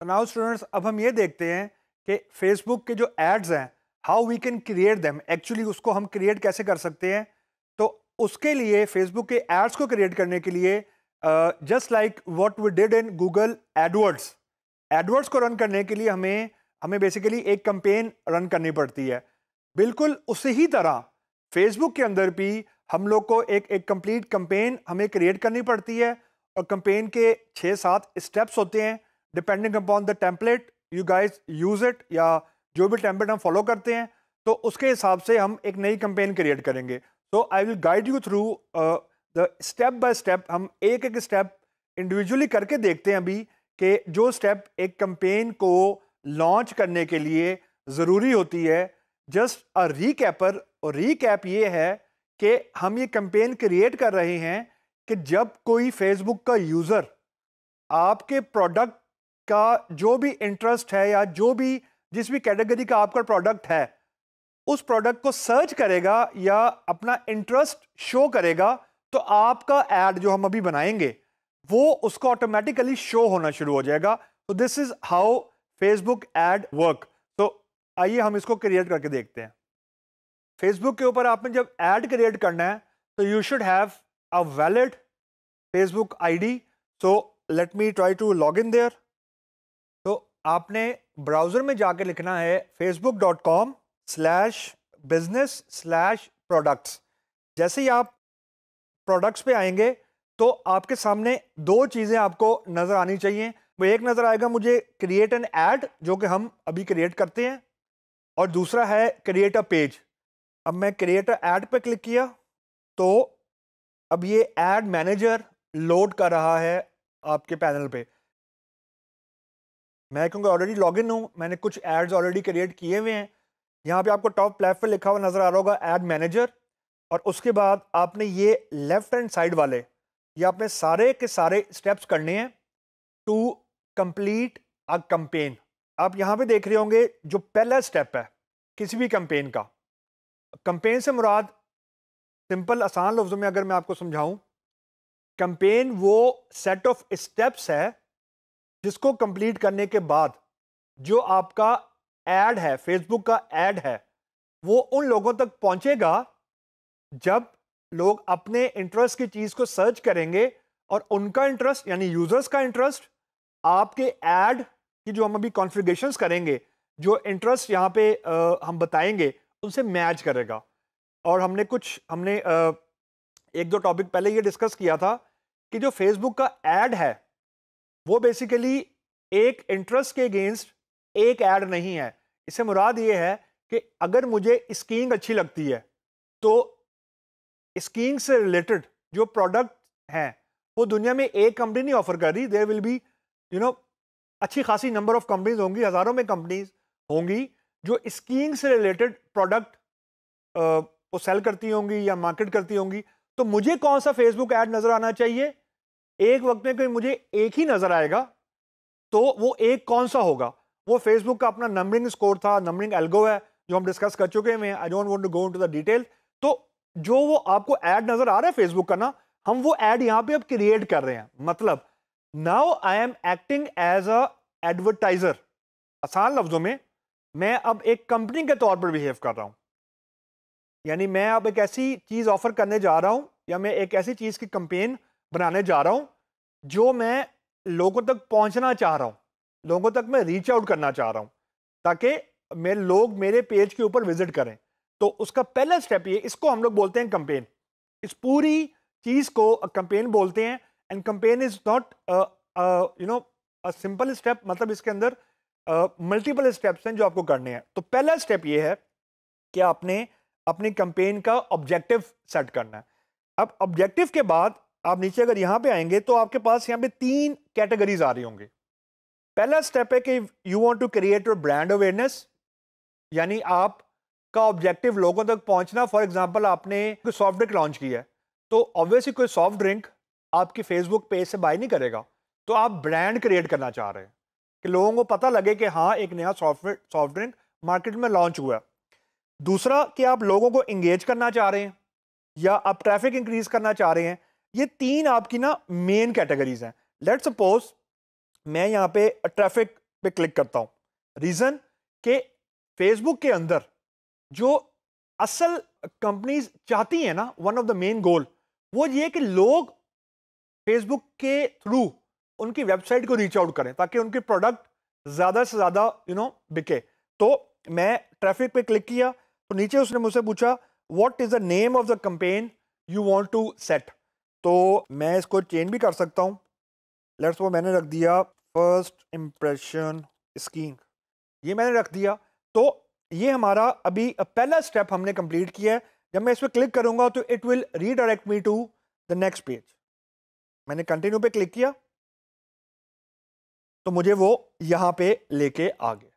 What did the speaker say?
तो now students अब हम ये देखते हैं कि फेसबुक के जो एड्स हैं how we can create them actually उसको हम क्रिएट कैसे कर सकते हैं तो उसके लिए फेसबुक के एड्स को क्रिएट करने के लिए just like what we did in Google AdWords AdWords को रन करने के लिए हमें हमें बेसिकली एक कंपेन रन करनी पड़ती है बिल्कुल उसी ही तरह फेसबुक के अंदर भी हम लोग को एक एक कंप्लीट कंपेन हमें क्रिएट करनी पड़ती है और कंपेन के छः सात स्टेप्स होते हैं depending upon the template you guys use it या जो भी टेम्पलेट हम फॉलो करते हैं तो उसके हिसाब से हम एक नई कंपेन क्रिएट करेंगे so I will guide you through the step by step हम एक एक स्टेप इंडिविजुअली करके देखते हैं अभी कि जो स्टेप एक कंपेन को लॉन्च करने के लिए ज़रूरी होती है जस्ट अ रिकैपर और कैप ये है कि हम ये कंपेन क्रिएट कर रहे हैं कि जब कोई फेसबुक का यूज़र आपके प्रोडक्ट का जो भी इंटरेस्ट है या जो भी जिस भी कैटेगरी का आपका प्रोडक्ट है उस प्रोडक्ट को सर्च करेगा या अपना इंटरेस्ट शो करेगा तो आपका एड जो हम अभी बनाएंगे वो उसको ऑटोमेटिकली शो होना शुरू हो जाएगा तो this is how Facebook ad work तो आइए हम इसको क्रिएट करके देखते हैं फेसबुक के ऊपर आपने जब एड क्रिएट करना है तो you should have a valid Facebook ID so let me try to log in there आपने ब्राउज़र में जाके लिखना है Facebook dot com slash business slash products जैसे ही आप प्रोडक्ट्स पे आएंगे तो आपके सामने दो चीज़ें आपको नज़र आनी चाहिए वो एक नज़र आएगा मुझे क्रिएट एन ऐड जो कि हम अभी क्रिएट करते हैं और दूसरा है क्रिएट अ पेज अब मैं क्रिएट ऐड पर क्लिक किया तो अब ये ऐड मैनेजर लोड कर रहा है आपके पैनल पे मैं क्योंकि ऑलरेडी लॉग इन हूँ मैंने कुछ एड्स ऑलरेडी क्रिएट किए हुए हैं यहाँ पे आपको टॉप लेफ्ट पर लिखा हुआ नज़र आ रहा होगा एड मैनेजर और उसके बाद आपने ये लेफ्ट हैंड साइड वाले ये आपने सारे के सारे स्टेप्स करने हैं टू कंप्लीट अ कंपेन आप यहाँ पे देख रहे होंगे जो पहला स्टेप है किसी भी कंपेन का कंपेन से मुराद सिंपल आसान लफ्ज़ों में अगर मैं आपको समझाऊँ कंपेन वो सेट ऑफ स्टेप्स है जिसको कंप्लीट करने के बाद जो आपका एड है फेसबुक का एड है वो उन लोगों तक पहुंचेगा जब लोग अपने इंटरेस्ट की चीज़ को सर्च करेंगे और उनका इंटरेस्ट यानी यूज़र्स का इंटरेस्ट आपके एड की जो हम अभी कॉन्फ़िगरेशंस करेंगे जो इंटरेस्ट यहाँ पे आ, हम बताएंगे उनसे मैच करेगा और हमने कुछ हमने आ, एक दो टॉपिक पहले ये डिस्कस किया था कि जो फेसबुक का एड है वो बेसिकली एक इंटरेस्ट के अगेंस्ट एक ऐड नहीं है इससे मुराद ये है कि अगर मुझे स्कीइंग अच्छी लगती है तो स्कीइंग से रिलेटेड जो प्रोडक्ट हैं वो दुनिया में एक कंपनी नहीं ऑफर कर रही there will be you know अच्छी खासी नंबर ऑफ कंपनीज होंगी हज़ारों में कंपनीज होंगी जो स्कीइंग से रिलेटेड प्रोडक्ट वो सेल करती होंगी या मार्केट करती होंगी तो मुझे कौन सा फेसबुक ऐड नज़र आना चाहिए एक वक्त में कोई मुझे एक ही नज़र आएगा तो वो एक कौन सा होगा वो फेसबुक का अपना नंबरिंग स्कोर था नंबरिंग एल्गो है जो हम डिस्कस कर चुके हैं I don't want to go into the detail तो जो वो आपको ऐड नज़र आ रहा है फेसबुक का ना हम वो ऐड यहां पे अब क्रिएट कर रहे हैं मतलब now I am acting as a advertiser आसान लफ्ज़ों में मैं अब एक कंपनी के तौर पर बिहेव कर रहा हूँ यानी मैं अब एक ऐसी चीज़ ऑफर करने जा रहा हूँ या मैं एक ऐसी चीज़ की कंपेन बनाने जा रहा हूँ जो मैं लोगों तक पहुँचना चाह रहा हूँ लोगों तक मैं रीच आउट करना चाह रहा हूँ ताकि मेरे लोग मेरे पेज के ऊपर विजिट करें तो उसका पहला स्टेप ये इसको हम लोग बोलते हैं कंपेन इस पूरी चीज़ को कंपेन बोलते हैं and campaign is not you know a simple step मतलब इसके अंदर मल्टीपल uh, स्टेप्स हैं जो आपको करने हैं तो पहला स्टेप ये है कि आपने अपनी कंपेन का ऑब्जेक्टिव सेट करना है अब ऑब्जेक्टिव के बाद आप नीचे अगर यहाँ पे आएंगे तो आपके पास यहाँ पे तीन कैटेगरीज आ रही होंगी पहला स्टेप है कि you want to create your brand awareness यानी आप का ऑब्जेक्टिव लोगों तक पहुंचना फॉर एग्जांपल आपने कोई सॉफ्ट ड्रिंक लॉन्च किया है तो ऑब्वियसली कोई सॉफ्ट ड्रिंक आपकी फेसबुक पेज से बाय नहीं करेगा तो आप ब्रांड क्रिएट करना चाह रहे हैं कि लोगों को पता लगे कि हाँ एक नया सॉफ्टवेयर सॉफ्ट ड्रिंक मार्केट में लॉन्च हुआ है दूसरा कि आप लोगों को इंगेज करना चाह रहे हैं या आप ट्रैफिक इंक्रीज करना चाह रहे हैं ये तीन आपकी ना मेन कैटेगरीज हैं लेट सपोज मैं यहाँ पे ट्रैफिक पे क्लिक करता हूँ रीज़न के फेसबुक के अंदर जो असल कंपनीज चाहती हैं ना one of the main goal वो ये कि लोग फेसबुक के थ्रू उनकी वेबसाइट को रीच आउट करें ताकि उनके प्रोडक्ट ज़्यादा से ज़्यादा यू नो बिके तो मैं ट्रैफिक पे क्लिक किया तो नीचे उसने मुझसे पूछा what is the name of the campaign you want to set तो मैं इसको चेंज भी कर सकता हूँ लेट्स वो मैंने रख दिया फर्स्ट इम्प्रेशन स्कीइंग ये मैंने रख दिया तो ये हमारा अभी पहला स्टेप हमने कंप्लीट किया है जब मैं इस पर क्लिक करूँगा तो it will redirect me to the next page मैंने कंटिन्यू पे क्लिक किया तो मुझे वो यहाँ पे लेके आ गया